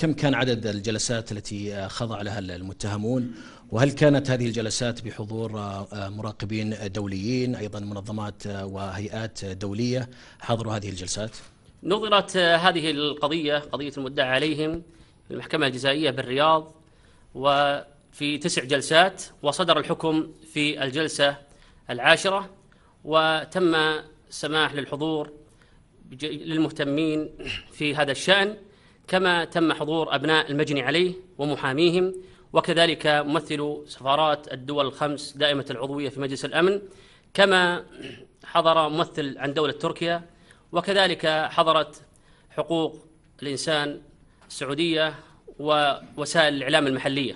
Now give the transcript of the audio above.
كم كان عدد الجلسات التي آه، خضع لها المتهمون وهل كانت هذه الجلسات بحضور آه، آه، مراقبين دوليين أيضا منظمات وهيئات دولية حضروا هذه الجلسات؟ نظرت هذه القضية قضية المدعى عليهم في المحكمة الجزائية بالرياض وفي تسع جلسات وصدر الحكم في الجلسة العاشرة وتم السماح للحضور للمهتمين في هذا الشأن كما تم حضور أبناء المجني عليه ومحاميهم وكذلك ممثل سفارات الدول الخمس دائمة العضوية في مجلس الأمن كما حضر ممثل عن دولة تركيا وكذلك حضرت حقوق الإنسان السعودية ووسائل الإعلام المحلية